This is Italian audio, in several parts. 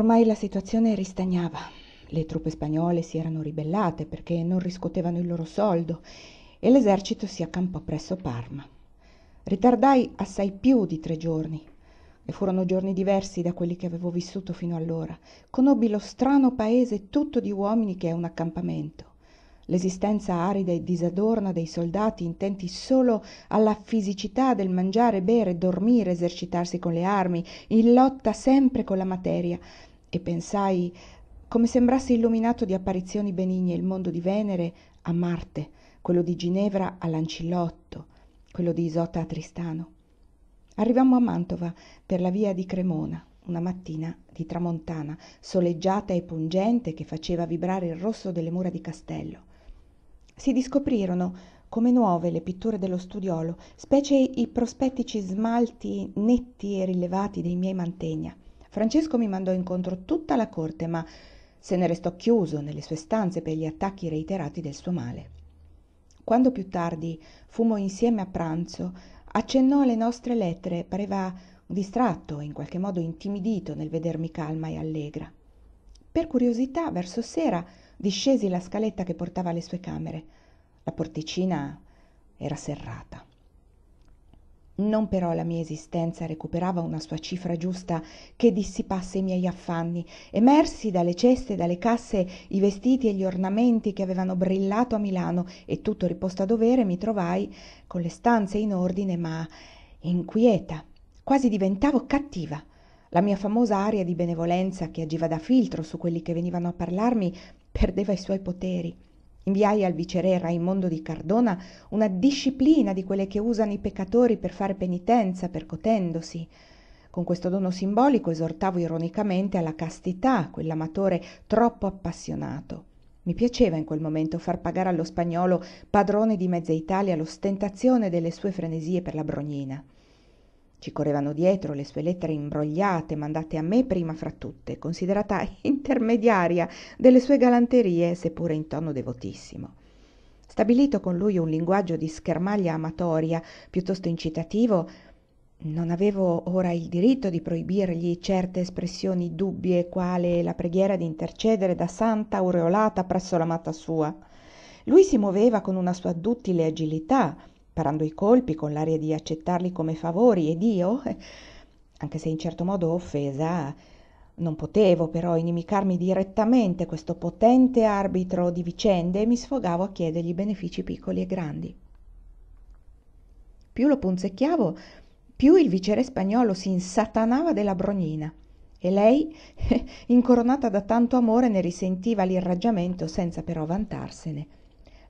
Ormai la situazione ristagnava. Le truppe spagnole si erano ribellate perché non riscuotevano il loro soldo e l'esercito si accampò presso Parma. Ritardai assai più di tre giorni e furono giorni diversi da quelli che avevo vissuto fino allora. Conobbi lo strano paese tutto di uomini che è un accampamento l'esistenza arida e disadorna dei soldati intenti solo alla fisicità del mangiare, bere, dormire, esercitarsi con le armi, in lotta sempre con la materia, e pensai come sembrasse illuminato di apparizioni benigne il mondo di Venere a Marte, quello di Ginevra a Lancillotto, quello di Isotta a Tristano. Arrivammo a Mantova per la via di Cremona, una mattina di tramontana, soleggiata e pungente che faceva vibrare il rosso delle mura di castello. Si discoprirono come nuove le pitture dello studiolo, specie i prospettici smalti netti e rilevati dei miei mantegna. Francesco mi mandò incontro tutta la corte, ma se ne restò chiuso nelle sue stanze per gli attacchi reiterati del suo male. Quando più tardi fumo insieme a pranzo, accennò alle nostre lettere, pareva distratto e in qualche modo intimidito nel vedermi calma e allegra. Per curiosità, verso sera discesi la scaletta che portava alle sue camere. La porticina era serrata non però la mia esistenza recuperava una sua cifra giusta che dissipasse i miei affanni emersi dalle ceste e dalle casse i vestiti e gli ornamenti che avevano brillato a milano e tutto riposto a dovere mi trovai con le stanze in ordine ma inquieta quasi diventavo cattiva la mia famosa aria di benevolenza che agiva da filtro su quelli che venivano a parlarmi perdeva i suoi poteri inviai al viceré raimondo di cardona una disciplina di quelle che usano i peccatori per far penitenza percotendosi con questo dono simbolico esortavo ironicamente alla castità quell'amatore troppo appassionato mi piaceva in quel momento far pagare allo spagnolo padrone di mezza italia l'ostentazione delle sue frenesie per la brognina ci correvano dietro le sue lettere imbrogliate mandate a me prima fra tutte considerata intermediaria delle sue galanterie seppure in tono devotissimo stabilito con lui un linguaggio di schermaglia amatoria piuttosto incitativo non avevo ora il diritto di proibirgli certe espressioni dubbie quale la preghiera di intercedere da santa aureolata presso l'amata sua lui si muoveva con una sua duttile agilità parando i colpi con l'aria di accettarli come favori ed io eh, anche se in certo modo offesa non potevo però inimicarmi direttamente questo potente arbitro di vicende e mi sfogavo a chiedergli benefici piccoli e grandi più lo punzecchiavo più il vicere spagnolo si insatanava della brognina e lei incoronata da tanto amore ne risentiva l'irraggiamento senza però vantarsene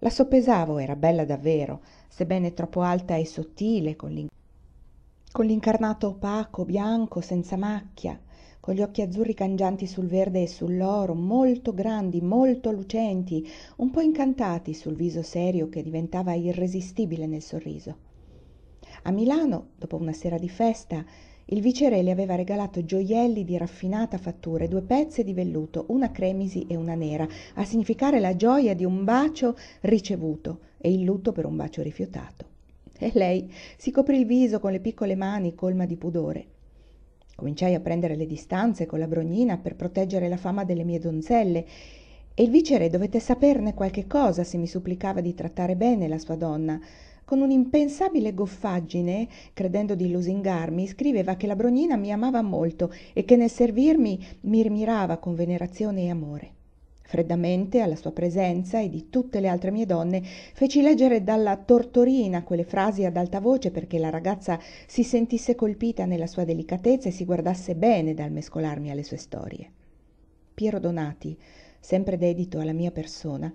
la soppesavo era bella davvero sebbene troppo alta e sottile con l'incarnato opaco bianco senza macchia con gli occhi azzurri cangianti sul verde e sull'oro molto grandi molto lucenti un po incantati sul viso serio che diventava irresistibile nel sorriso a milano dopo una sera di festa il viceré le aveva regalato gioielli di raffinata fattura, due pezze di velluto, una cremisi e una nera, a significare la gioia di un bacio ricevuto e il lutto per un bacio rifiutato. E lei si coprì il viso con le piccole mani colma di pudore. Cominciai a prendere le distanze con la brognina per proteggere la fama delle mie donzelle e il viceré dovette saperne qualche cosa se mi supplicava di trattare bene la sua donna con un'impensabile goffaggine credendo di lusingarmi scriveva che la brognina mi amava molto e che nel servirmi mi rimirava con venerazione e amore freddamente alla sua presenza e di tutte le altre mie donne, feci leggere dalla tortorina quelle frasi ad alta voce perché la ragazza si sentisse colpita nella sua delicatezza e si guardasse bene dal mescolarmi alle sue storie. Piero Donati, sempre dedito alla mia persona,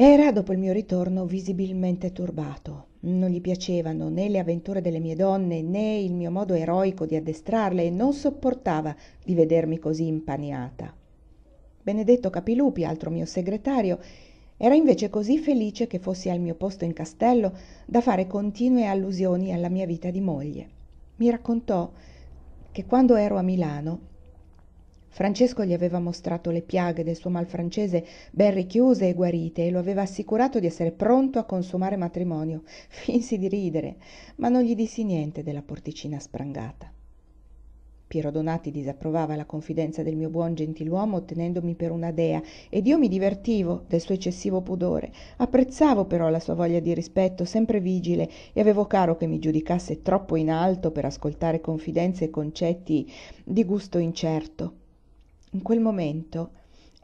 era, dopo il mio ritorno, visibilmente turbato. Non gli piacevano né le avventure delle mie donne né il mio modo eroico di addestrarle e non sopportava di vedermi così impaniata. Benedetto Capilupi, altro mio segretario, era invece così felice che fossi al mio posto in castello da fare continue allusioni alla mia vita di moglie. Mi raccontò che quando ero a Milano francesco gli aveva mostrato le piaghe del suo mal francese ben richiuse e guarite e lo aveva assicurato di essere pronto a consumare matrimonio Finsi di ridere ma non gli dissi niente della porticina sprangata piero donati disapprovava la confidenza del mio buon gentiluomo tenendomi per una dea ed io mi divertivo del suo eccessivo pudore apprezzavo però la sua voglia di rispetto sempre vigile e avevo caro che mi giudicasse troppo in alto per ascoltare confidenze e concetti di gusto incerto in quel momento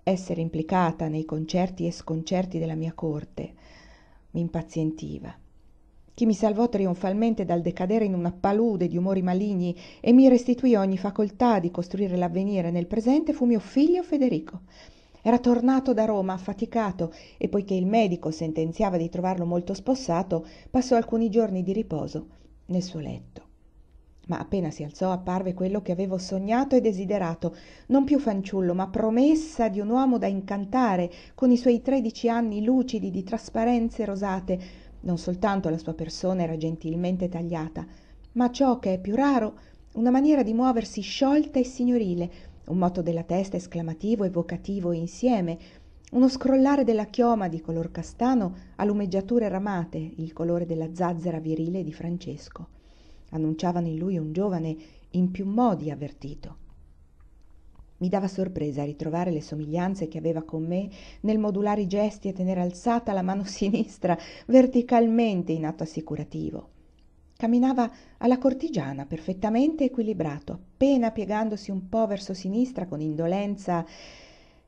essere implicata nei concerti e sconcerti della mia corte mi impazientiva. Chi mi salvò trionfalmente dal decadere in una palude di umori maligni e mi restituì ogni facoltà di costruire l'avvenire nel presente fu mio figlio Federico. Era tornato da Roma affaticato e poiché il medico sentenziava di trovarlo molto spossato, passò alcuni giorni di riposo nel suo letto ma appena si alzò apparve quello che avevo sognato e desiderato non più fanciullo ma promessa di un uomo da incantare con i suoi tredici anni lucidi di trasparenze rosate non soltanto la sua persona era gentilmente tagliata ma ciò che è più raro una maniera di muoversi sciolta e signorile un moto della testa esclamativo evocativo insieme uno scrollare della chioma di color castano a lumeggiature ramate il colore della zazzera virile di Francesco annunciavano in lui un giovane in più modi avvertito. Mi dava sorpresa ritrovare le somiglianze che aveva con me nel modulare i gesti e tenere alzata la mano sinistra verticalmente in atto assicurativo. Camminava alla cortigiana, perfettamente equilibrato, appena piegandosi un po' verso sinistra con indolenza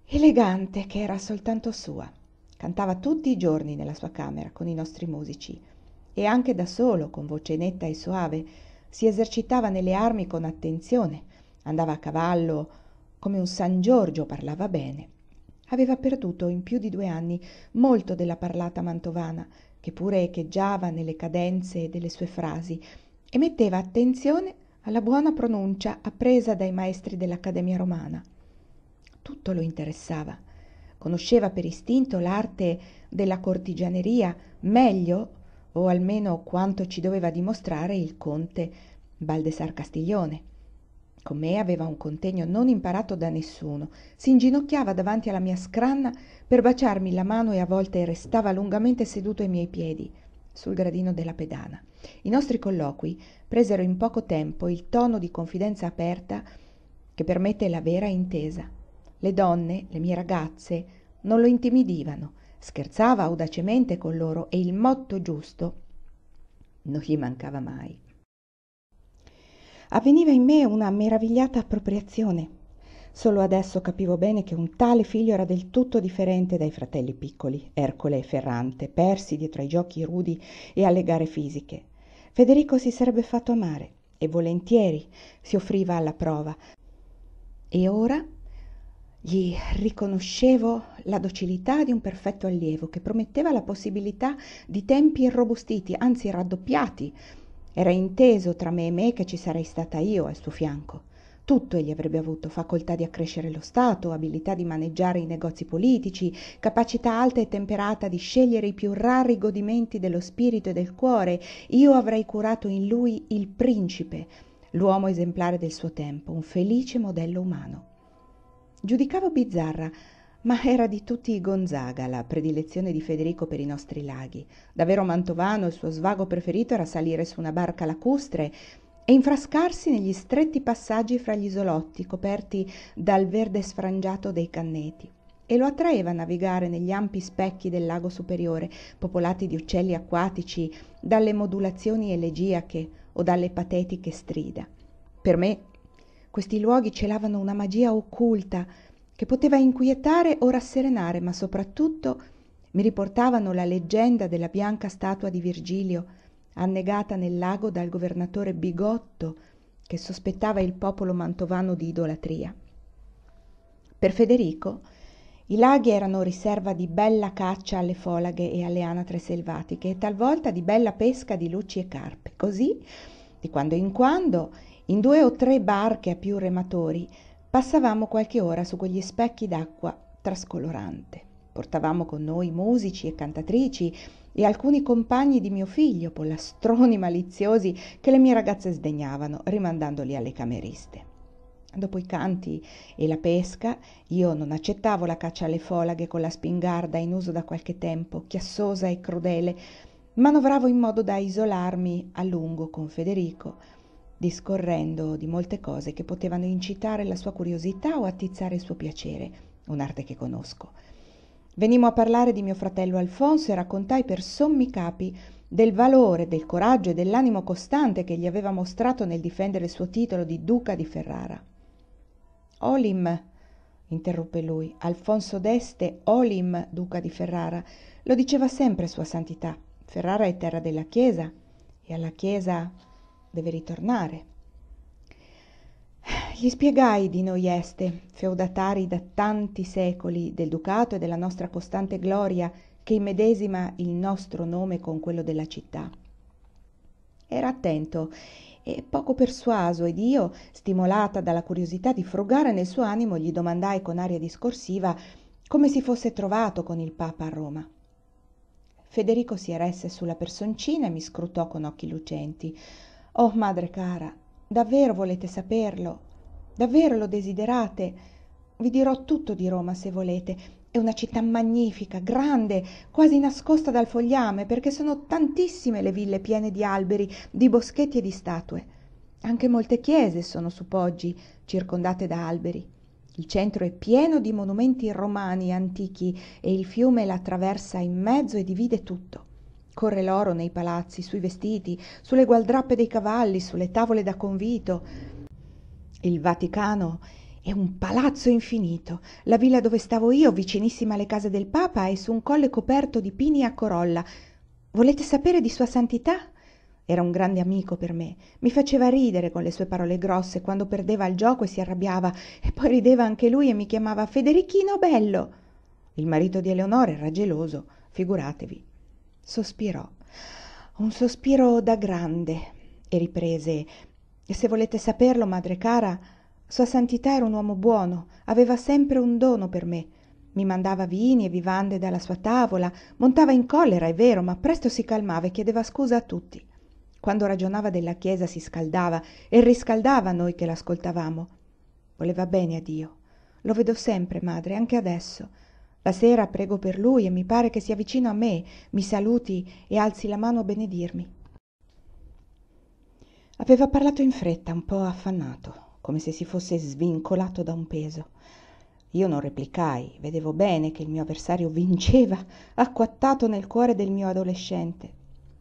elegante che era soltanto sua. Cantava tutti i giorni nella sua camera con i nostri musici e anche da solo, con voce netta e soave, si esercitava nelle armi con attenzione, andava a cavallo come un San Giorgio, parlava bene. Aveva perduto in più di due anni molto della parlata mantovana, che pure echeggiava nelle cadenze delle sue frasi, e metteva attenzione alla buona pronuncia appresa dai maestri dell'Accademia romana. Tutto lo interessava. Conosceva per istinto l'arte della cortigianeria meglio o almeno quanto ci doveva dimostrare il conte baldesar castiglione con me aveva un contegno non imparato da nessuno Si inginocchiava davanti alla mia scranna per baciarmi la mano e a volte restava lungamente seduto ai miei piedi sul gradino della pedana i nostri colloqui presero in poco tempo il tono di confidenza aperta che permette la vera intesa le donne le mie ragazze non lo intimidivano scherzava audacemente con loro e il motto giusto non gli mancava mai avveniva in me una meravigliata appropriazione solo adesso capivo bene che un tale figlio era del tutto differente dai fratelli piccoli ercole e ferrante persi dietro ai giochi rudi e alle gare fisiche federico si sarebbe fatto amare e volentieri si offriva alla prova e ora gli riconoscevo la docilità di un perfetto allievo che prometteva la possibilità di tempi irrobustiti, anzi raddoppiati. Era inteso tra me e me che ci sarei stata io al suo fianco. Tutto egli avrebbe avuto, facoltà di accrescere lo Stato, abilità di maneggiare i negozi politici, capacità alta e temperata di scegliere i più rari godimenti dello spirito e del cuore. Io avrei curato in lui il principe, l'uomo esemplare del suo tempo, un felice modello umano giudicavo bizzarra ma era di tutti i gonzaga la predilezione di federico per i nostri laghi da vero mantovano il suo svago preferito era salire su una barca lacustre e infrascarsi negli stretti passaggi fra gli isolotti coperti dal verde sfrangiato dei canneti e lo attraeva a navigare negli ampi specchi del lago superiore, popolati di uccelli acquatici, dalle modulazioni elegiache o dalle patetiche strida. Per me questi luoghi celavano una magia occulta che poteva inquietare o rasserenare, ma soprattutto mi riportavano la leggenda della bianca statua di Virgilio, annegata nel lago dal governatore Bigotto, che sospettava il popolo mantovano di idolatria. Per Federico, i laghi erano riserva di bella caccia alle folaghe e alle anatre selvatiche e talvolta di bella pesca di luci e carpe. Così di quando in quando, in due o tre barche a più rematori, passavamo qualche ora su quegli specchi d'acqua trascolorante. Portavamo con noi musici e cantatrici e alcuni compagni di mio figlio, pollastroni maliziosi che le mie ragazze sdegnavano, rimandandoli alle cameriste. Dopo i canti e la pesca, io non accettavo la caccia alle folaghe con la spingarda in uso da qualche tempo, chiassosa e crudele, Manovravo in modo da isolarmi a lungo con Federico, discorrendo di molte cose che potevano incitare la sua curiosità o attizzare il suo piacere, un'arte che conosco. Venimmo a parlare di mio fratello Alfonso e raccontai per sommi capi del valore, del coraggio e dell'animo costante che gli aveva mostrato nel difendere il suo titolo di duca di Ferrara. Olim, interruppe lui, Alfonso d'Este, Olim, duca di Ferrara, lo diceva sempre sua santità. Ferrara è terra della Chiesa e alla Chiesa deve ritornare. Gli spiegai di noi este, feudatari da tanti secoli del ducato e della nostra costante gloria che immedesima il nostro nome con quello della città. Era attento e poco persuaso ed io, stimolata dalla curiosità di frugare nel suo animo, gli domandai con aria discorsiva come si fosse trovato con il Papa a Roma. Federico si eresse sulla personcina e mi scrutò con occhi lucenti. Oh, madre cara, davvero volete saperlo? Davvero lo desiderate? Vi dirò tutto di Roma se volete. È una città magnifica, grande, quasi nascosta dal fogliame, perché sono tantissime le ville piene di alberi, di boschetti e di statue. Anche molte chiese sono su poggi, circondate da alberi. Il centro è pieno di monumenti romani antichi e il fiume la attraversa in mezzo e divide tutto. Corre l'oro nei palazzi, sui vestiti, sulle gualdrappe dei cavalli, sulle tavole da convito. Il Vaticano è un palazzo infinito. La villa dove stavo io, vicinissima alle case del Papa, è su un colle coperto di pini a corolla. Volete sapere di Sua Santità? era un grande amico per me mi faceva ridere con le sue parole grosse quando perdeva il gioco e si arrabbiava e poi rideva anche lui e mi chiamava federichino bello il marito di eleonora era geloso figuratevi sospirò un sospiro da grande e riprese se volete saperlo madre cara sua santità era un uomo buono aveva sempre un dono per me mi mandava vini e vivande dalla sua tavola montava in collera è vero ma presto si calmava e chiedeva scusa a tutti quando ragionava della chiesa si scaldava e riscaldava noi che l'ascoltavamo voleva bene a dio lo vedo sempre madre anche adesso la sera prego per lui e mi pare che sia vicino a me mi saluti e alzi la mano a benedirmi aveva parlato in fretta un po affannato come se si fosse svincolato da un peso io non replicai, vedevo bene che il mio avversario vinceva, acquattato nel cuore del mio adolescente,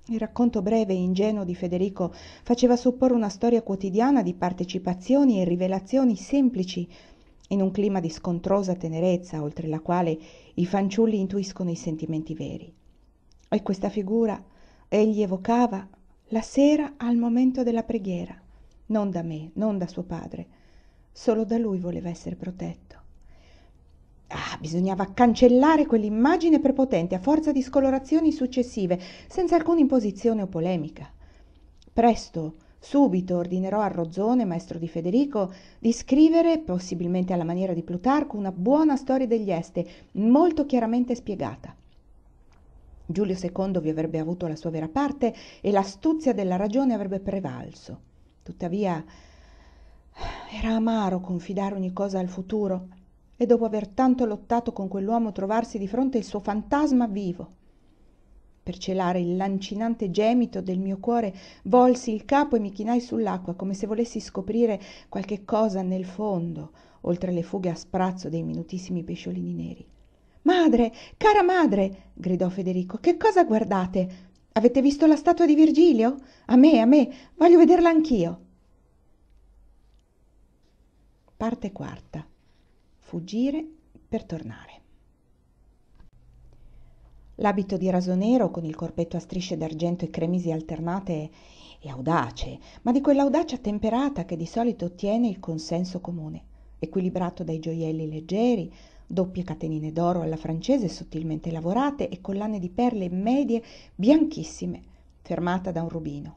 il racconto breve e ingenuo di Federico faceva supporre una storia quotidiana di partecipazioni e rivelazioni semplici, in un clima di scontrosa tenerezza, oltre la quale i fanciulli intuiscono i sentimenti veri. E questa figura egli evocava la sera al momento della preghiera, non da me, non da suo padre, solo da lui voleva essere protetto. Ah, bisognava cancellare quell'immagine prepotente a forza di scolorazioni successive, senza alcuna imposizione o polemica. Presto, subito, ordinerò a Rozzone, maestro di Federico, di scrivere, possibilmente alla maniera di Plutarco, una buona storia degli Este, molto chiaramente spiegata. Giulio II vi avrebbe avuto la sua vera parte e l'astuzia della ragione avrebbe prevalso. Tuttavia, era amaro confidare ogni cosa al futuro, e dopo aver tanto lottato con quell'uomo trovarsi di fronte il suo fantasma vivo. Per celare il lancinante gemito del mio cuore, volsi il capo e mi chinai sull'acqua come se volessi scoprire qualche cosa nel fondo, oltre le fughe a sprazzo dei minutissimi pesciolini neri. Madre, cara madre, gridò Federico, che cosa guardate? Avete visto la statua di Virgilio? A me, a me, voglio vederla anch'io. Parte quarta fuggire per tornare. L'abito di raso nero, con il corpetto a strisce d'argento e cremisi alternate, è audace, ma di quell'audacia temperata che di solito ottiene il consenso comune, equilibrato dai gioielli leggeri, doppie catenine d'oro alla francese sottilmente lavorate e collane di perle medie bianchissime, fermata da un rubino.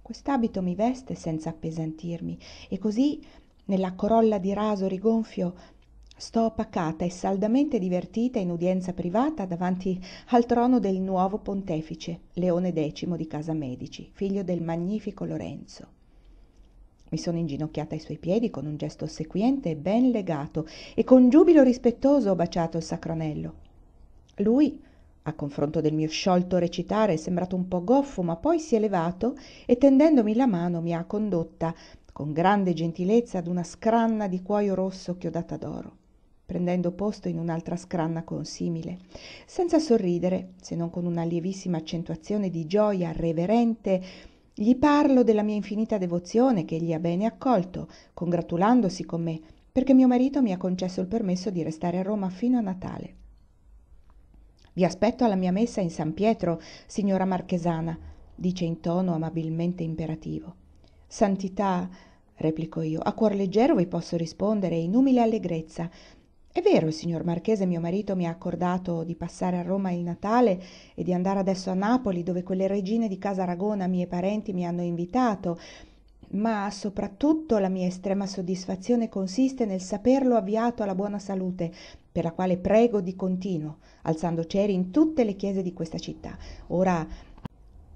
Quest'abito mi veste senza appesantirmi e così, nella corolla di raso rigonfio, Sto pacata e saldamente divertita in udienza privata davanti al trono del nuovo pontefice, Leone X di Casa Medici, figlio del magnifico Lorenzo. Mi sono inginocchiata ai suoi piedi con un gesto ossequiente e ben legato e con giubilo rispettoso ho baciato il sacranello. Lui, a confronto del mio sciolto recitare, è sembrato un po' goffo, ma poi si è levato e tendendomi la mano mi ha condotta con grande gentilezza ad una scranna di cuoio rosso chiodata d'oro prendendo posto in un'altra scranna consimile, senza sorridere, se non con una lievissima accentuazione di gioia reverente, gli parlo della mia infinita devozione che egli ha bene accolto, congratulandosi con me, perché mio marito mi ha concesso il permesso di restare a Roma fino a Natale. Vi aspetto alla mia messa in San Pietro, signora Marchesana, dice in tono amabilmente imperativo. Santità, replico io, a cuor leggero vi posso rispondere in umile allegrezza, è vero, il signor Marchese, mio marito, mi ha accordato di passare a Roma il Natale e di andare adesso a Napoli, dove quelle regine di casa Aragona, mie parenti, mi hanno invitato, ma soprattutto la mia estrema soddisfazione consiste nel saperlo avviato alla buona salute, per la quale prego di continuo, alzando ceri in tutte le chiese di questa città. Ora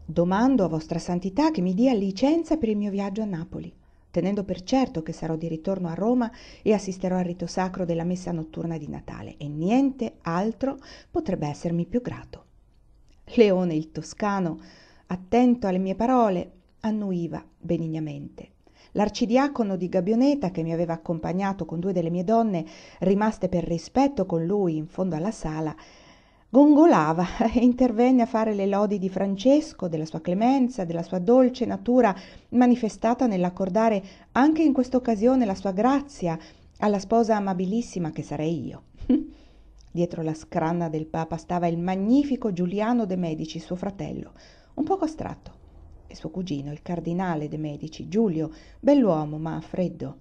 domando a vostra santità che mi dia licenza per il mio viaggio a Napoli tenendo per certo che sarò di ritorno a Roma e assisterò al rito sacro della messa notturna di Natale e niente altro potrebbe essermi più grato. Leone il toscano, attento alle mie parole, annuiva benignamente. L'arcidiacono di Gabioneta, che mi aveva accompagnato con due delle mie donne, rimaste per rispetto con lui in fondo alla sala, gongolava e intervenne a fare le lodi di Francesco, della sua clemenza, della sua dolce natura manifestata nell'accordare anche in questa occasione la sua grazia alla sposa amabilissima che sarei io. Dietro la scranna del Papa stava il magnifico Giuliano de Medici, suo fratello, un poco astratto, e suo cugino, il cardinale de Medici, Giulio, bell'uomo ma freddo,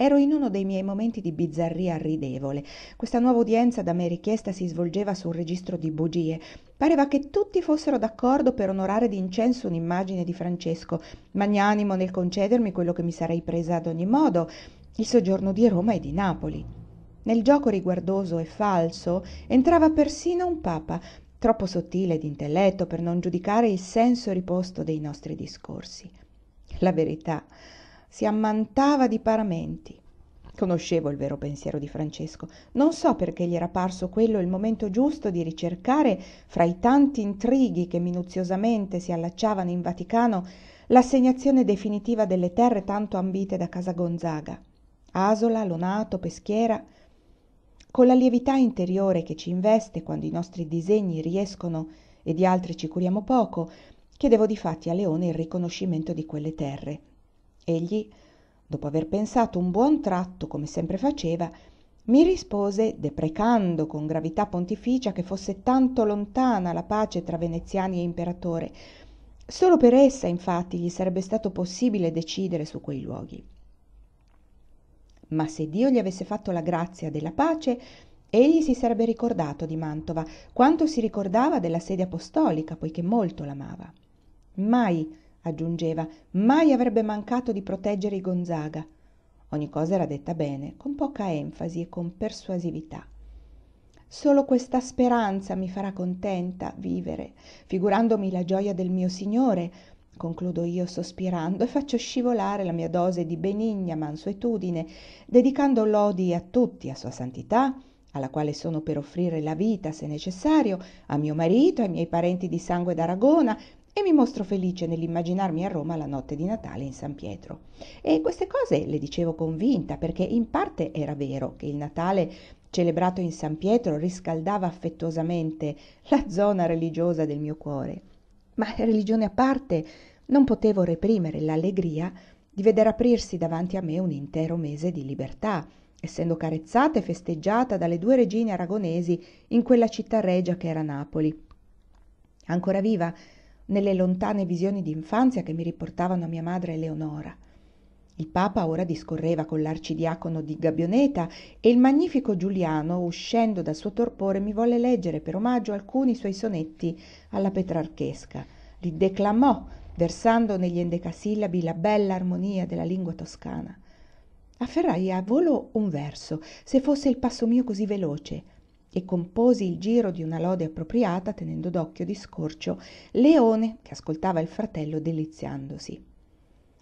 Ero in uno dei miei momenti di bizzarria ridevole. Questa nuova udienza da me richiesta si svolgeva su un registro di bugie. Pareva che tutti fossero d'accordo per onorare d'incenso un'immagine di Francesco, magnanimo nel concedermi quello che mi sarei presa ad ogni modo, il soggiorno di Roma e di Napoli. Nel gioco riguardoso e falso entrava persino un papa, troppo sottile d'intelletto per non giudicare il senso riposto dei nostri discorsi. La verità si ammantava di paramenti. Conoscevo il vero pensiero di Francesco. Non so perché gli era parso quello il momento giusto di ricercare, fra i tanti intrighi che minuziosamente si allacciavano in Vaticano, l'assegnazione definitiva delle terre tanto ambite da Casa Gonzaga. Asola, Lonato, Peschiera. Con la lievità interiore che ci investe quando i nostri disegni riescono e di altri ci curiamo poco, chiedevo di fatti a Leone il riconoscimento di quelle terre Egli, dopo aver pensato un buon tratto, come sempre faceva, mi rispose, deprecando con gravità pontificia che fosse tanto lontana la pace tra veneziani e imperatore. Solo per essa, infatti, gli sarebbe stato possibile decidere su quei luoghi. Ma se Dio gli avesse fatto la grazia della pace, egli si sarebbe ricordato di Mantova quanto si ricordava della sede apostolica, poiché molto l'amava. Mai aggiungeva mai avrebbe mancato di proteggere i gonzaga ogni cosa era detta bene con poca enfasi e con persuasività solo questa speranza mi farà contenta vivere figurandomi la gioia del mio signore concludo io sospirando e faccio scivolare la mia dose di benigna mansuetudine dedicando lodi a tutti a sua santità alla quale sono per offrire la vita se necessario a mio marito ai miei parenti di sangue d'aragona e mi mostro felice nell'immaginarmi a Roma la notte di Natale in San Pietro. E queste cose le dicevo convinta perché in parte era vero che il Natale celebrato in San Pietro riscaldava affettuosamente la zona religiosa del mio cuore. Ma religione a parte, non potevo reprimere l'allegria di vedere aprirsi davanti a me un intero mese di libertà, essendo carezzata e festeggiata dalle due regine aragonesi in quella città regia che era Napoli. Ancora viva, nelle lontane visioni d'infanzia che mi riportavano a mia madre eleonora il papa ora discorreva con l'arcidiacono di Gabioneta e il magnifico giuliano uscendo dal suo torpore mi volle leggere per omaggio alcuni suoi sonetti alla petrarchesca li declamò versando negli endecasillabi la bella armonia della lingua toscana afferrai a volo un verso se fosse il passo mio così veloce e composi il giro di una lode appropriata tenendo d'occhio di scorcio Leone che ascoltava il fratello deliziandosi.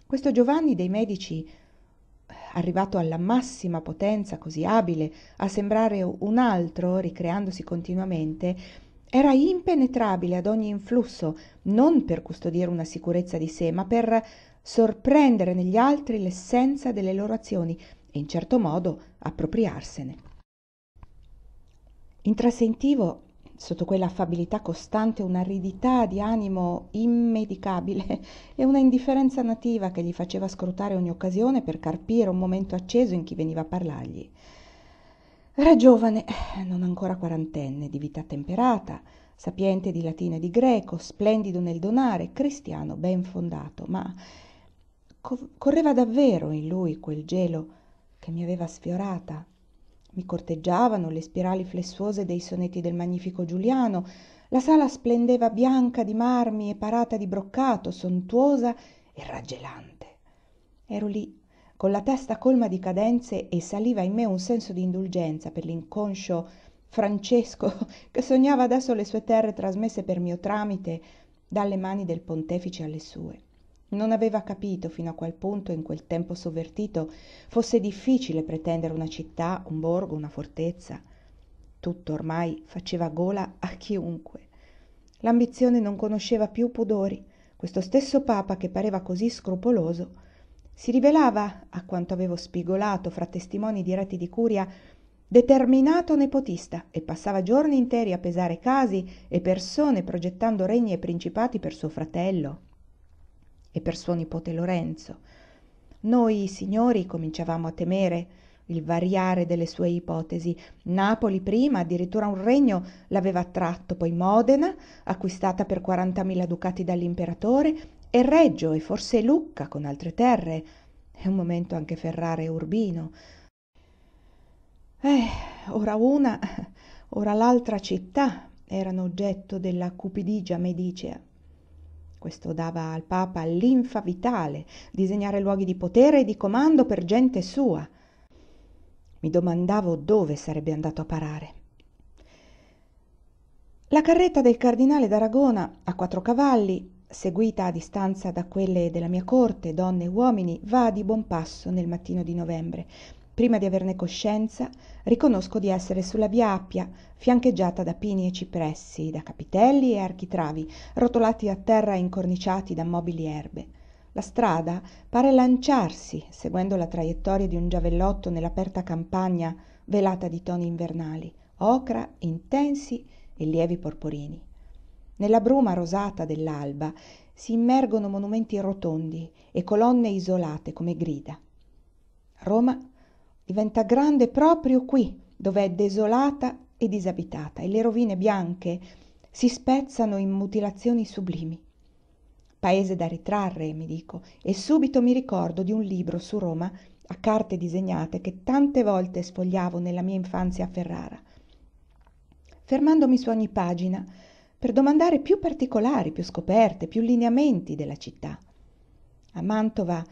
Questo Giovanni dei Medici, eh, arrivato alla massima potenza, così abile a sembrare un altro, ricreandosi continuamente, era impenetrabile ad ogni influsso, non per custodire una sicurezza di sé, ma per sorprendere negli altri l'essenza delle loro azioni e in certo modo appropriarsene. Intrasentivo sotto quella affabilità costante un'aridità di animo immedicabile e una indifferenza nativa che gli faceva scrutare ogni occasione per carpire un momento acceso in chi veniva a parlargli. Era giovane, non ancora quarantenne, di vita temperata, sapiente di latino e di greco, splendido nel donare, cristiano ben fondato, ma co- correva davvero in lui quel gelo che mi aveva sfiorata mi corteggiavano le spirali flessuose dei sonetti del magnifico Giuliano, la sala splendeva bianca di marmi e parata di broccato, sontuosa e raggelante. Ero lì, con la testa colma di cadenze e saliva in me un senso di indulgenza per l'inconscio Francesco che sognava adesso le sue terre trasmesse per mio tramite dalle mani del pontefice alle sue non aveva capito fino a qual punto in quel tempo sovvertito fosse difficile pretendere una città un borgo una fortezza tutto ormai faceva gola a chiunque l'ambizione non conosceva più pudori questo stesso papa che pareva così scrupoloso si rivelava a quanto avevo spigolato fra testimoni diretti di curia determinato nepotista e passava giorni interi a pesare casi e persone progettando regni e principati per suo fratello e per suo nipote Lorenzo. Noi, signori, cominciavamo a temere il variare delle sue ipotesi. Napoli prima, addirittura un regno l'aveva attratto, poi Modena, acquistata per 40.000 ducati dall'imperatore, e Reggio e forse Lucca con altre terre, e un momento anche Ferrara e Urbino. Eh, ora una, ora l'altra città erano oggetto della cupidigia medicea. Questo dava al Papa l'infa vitale, disegnare luoghi di potere e di comando per gente sua. Mi domandavo dove sarebbe andato a parare. La carretta del cardinale d'Aragona, a quattro cavalli, seguita a distanza da quelle della mia corte, donne e uomini, va di buon passo nel mattino di novembre, prima di averne coscienza, riconosco di essere sulla via Appia, fiancheggiata da pini e cipressi, da capitelli e architravi, rotolati a terra e incorniciati da mobili erbe. La strada pare lanciarsi, seguendo la traiettoria di un giavellotto nell'aperta campagna velata di toni invernali, ocra, intensi e lievi porporini. Nella bruma rosata dell'alba si immergono monumenti rotondi e colonne isolate come grida. Roma diventa grande proprio qui, dove è desolata e disabitata, e le rovine bianche si spezzano in mutilazioni sublimi. Paese da ritrarre, mi dico, e subito mi ricordo di un libro su Roma a carte disegnate che tante volte sfogliavo nella mia infanzia a Ferrara. Fermandomi su ogni pagina, per domandare più particolari, più scoperte, più lineamenti della città. A Mantova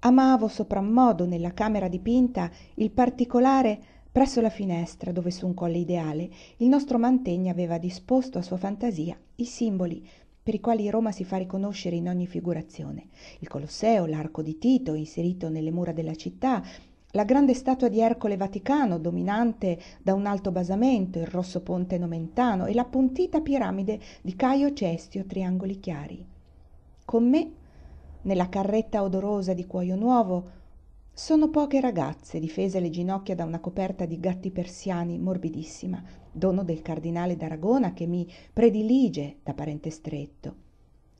amavo soprammodo nella camera dipinta il particolare presso la finestra dove su un colle ideale il nostro mantegna aveva disposto a sua fantasia i simboli per i quali Roma si fa riconoscere in ogni figurazione il Colosseo, l'arco di Tito inserito nelle mura della città, la grande statua di Ercole Vaticano dominante da un alto basamento, il rosso ponte nomentano e l'appuntita piramide di Caio Cestio triangoli chiari. Con me nella carretta odorosa di cuoio nuovo, sono poche ragazze difese alle ginocchia da una coperta di gatti persiani morbidissima, dono del cardinale d'Aragona che mi predilige da parente stretto.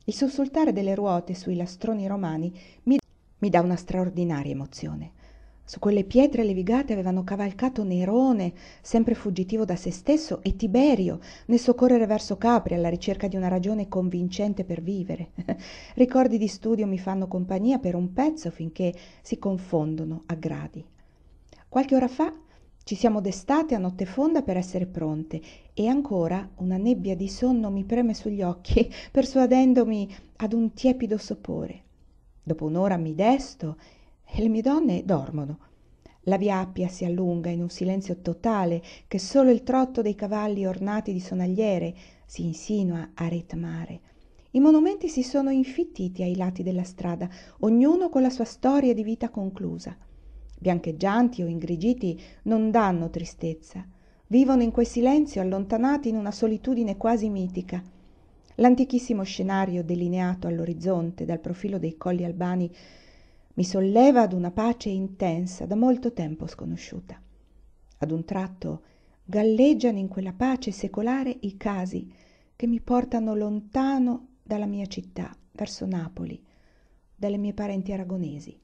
Il sussultare delle ruote sui lastroni romani mi, mi dà una straordinaria emozione. Su quelle pietre levigate avevano cavalcato Nerone, sempre fuggitivo da se stesso, e Tiberio, nel soccorrere verso Capri alla ricerca di una ragione convincente per vivere. Ricordi di studio mi fanno compagnia per un pezzo finché si confondono a gradi. Qualche ora fa ci siamo destate a notte fonda per essere pronte e ancora una nebbia di sonno mi preme sugli occhi, persuadendomi ad un tiepido sopore. Dopo un'ora mi desto e le mie donne dormono. La via Appia si allunga in un silenzio totale che solo il trotto dei cavalli ornati di sonagliere si insinua a ritmare. I monumenti si sono infittiti ai lati della strada, ognuno con la sua storia di vita conclusa. Biancheggianti o ingrigiti non danno tristezza. Vivono in quel silenzio allontanati in una solitudine quasi mitica. L'antichissimo scenario delineato all'orizzonte dal profilo dei colli albani mi solleva ad una pace intensa da molto tempo sconosciuta. Ad un tratto galleggiano in quella pace secolare i casi che mi portano lontano dalla mia città, verso Napoli, dalle mie parenti aragonesi.